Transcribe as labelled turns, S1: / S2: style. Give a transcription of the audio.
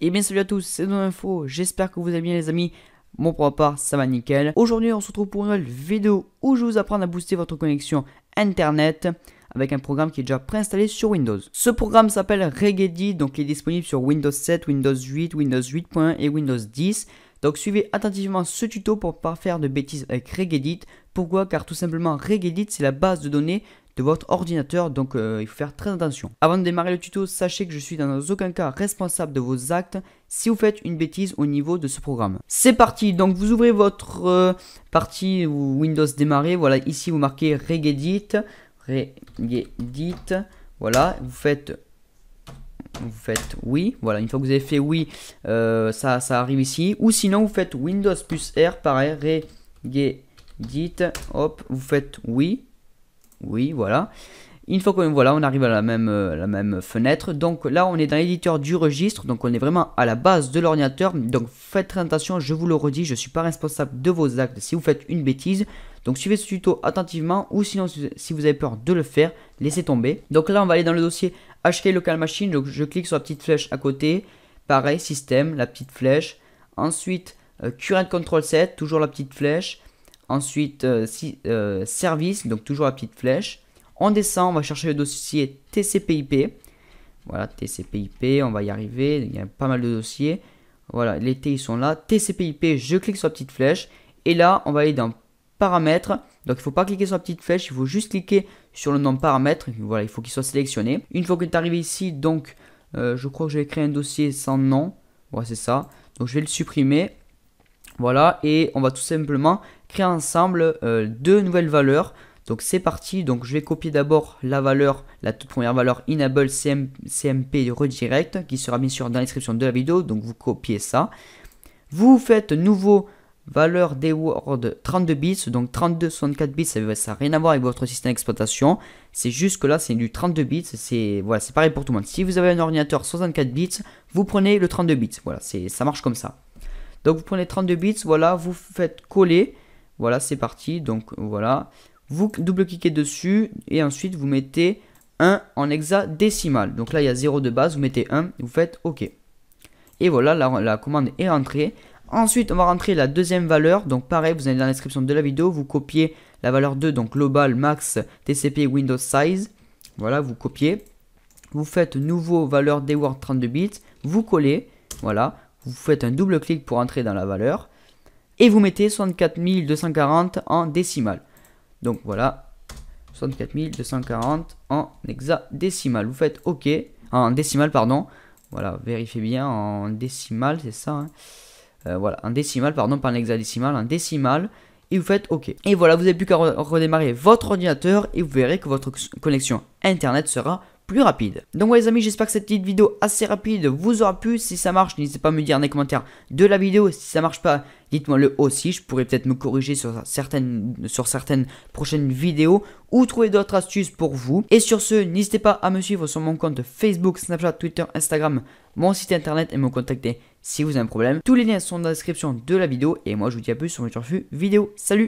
S1: Et eh bien salut à tous, c'est Don Info, j'espère que vous allez bien les amis. mon propre part, ça va nickel. Aujourd'hui on se retrouve pour une nouvelle vidéo où je vous apprendre à booster votre connexion internet avec un programme qui est déjà préinstallé sur Windows. Ce programme s'appelle Regedit, donc il est disponible sur Windows 7, Windows 8, Windows 8.1 et Windows 10. Donc suivez attentivement ce tuto pour ne pas faire de bêtises avec Regedit. Pourquoi Car tout simplement Regedit c'est la base de données de votre ordinateur, donc euh, il faut faire très attention. Avant de démarrer le tuto, sachez que je suis dans aucun cas responsable de vos actes si vous faites une bêtise au niveau de ce programme. C'est parti, donc vous ouvrez votre euh, partie Windows démarrer, voilà ici vous marquez regedit, regedit, voilà, vous faites vous faites oui, voilà, une fois que vous avez fait oui, euh, ça, ça arrive ici, ou sinon vous faites Windows plus R, pareil, regedit, hop, vous faites oui, oui, voilà. Une fois qu'on voilà, on arrive à la même, euh, la même fenêtre. Donc là, on est dans l'éditeur du registre. Donc on est vraiment à la base de l'ordinateur. Donc faites très attention, je vous le redis, je ne suis pas responsable de vos actes si vous faites une bêtise. Donc suivez ce tuto attentivement ou sinon si vous avez peur de le faire, laissez tomber. Donc là, on va aller dans le dossier HK Local Machine. Donc je clique sur la petite flèche à côté. Pareil, système, la petite flèche. Ensuite, euh, Current Control Set, toujours la petite flèche. Ensuite, euh, euh, service, donc toujours la petite flèche. On descend, on va chercher le dossier TCPIP. Voilà, TCPIP, on va y arriver. Il y a pas mal de dossiers. Voilà, les T ils sont là. TCPIP, je clique sur la petite flèche. Et là, on va aller dans paramètres. Donc il ne faut pas cliquer sur la petite flèche, il faut juste cliquer sur le nom paramètres. Voilà, il faut qu'il soit sélectionné. Une fois que tu es arrivé ici, donc euh, je crois que j'ai créé un dossier sans nom. Voilà, c'est ça. Donc je vais le supprimer. Voilà, et on va tout simplement créer ensemble euh, deux nouvelles valeurs. Donc c'est parti, donc je vais copier d'abord la valeur, la toute première valeur enable CMP redirect qui sera bien sûr dans la description de la vidéo, donc vous copiez ça. Vous faites nouveau valeur des words 32 bits, donc 32, 64 bits, ça n'a rien à voir avec votre système d'exploitation, c'est juste que là c'est du 32 bits, c'est voilà, pareil pour tout le monde. Si vous avez un ordinateur 64 bits, vous prenez le 32 bits, voilà, ça marche comme ça. Donc vous prenez 32 bits, voilà, vous faites coller, voilà, c'est parti. Donc voilà, vous double-cliquez dessus et ensuite vous mettez 1 en hexadécimal. Donc là, il y a 0 de base, vous mettez 1, vous faites OK. Et voilà, la, commande est rentrée. Ensuite, on va rentrer la deuxième valeur. Donc pareil, vous allez dans la description de la vidéo, vous copiez la valeur 2, donc global, max, TCP, Windows size. Voilà, vous copiez. Vous faites nouveau valeur dword 32 bits, vous collez. Voilà, vous faites un double clic pour entrer dans la valeur et vous mettez 64240 en décimal. Donc voilà, 64240 en hexadécimal. Vous faites OK, en décimal, pardon. Voilà, vérifiez bien, en décimal, c'est ça. Hein. Euh, voilà, en décimal, pardon, pas en hexadécimal, en décimal. Et vous faites OK. Et voilà, vous n'avez plus qu'à redémarrer votre ordinateur et vous verrez que votre connexion Internet sera plus rapide. Donc voilà les amis j'espère que cette petite vidéo assez rapide vous aura plu, si ça marche n'hésitez pas à me dire dans les commentaires de la vidéo, si ça marche pas dites-moi le aussi, je pourrais peut-être me corriger sur certaines, sur certaines prochaines vidéos ou trouver d'autres astuces pour vous. Et sur ce, n'hésitez pas à me suivre sur mon compte Facebook, Snapchat, Twitter, Instagram, mon site internet et me contacter si vous avez un problème. Tous les liens sont dans la description de la vidéo et moi je vous dis à plus sur mes future vidéo. Salut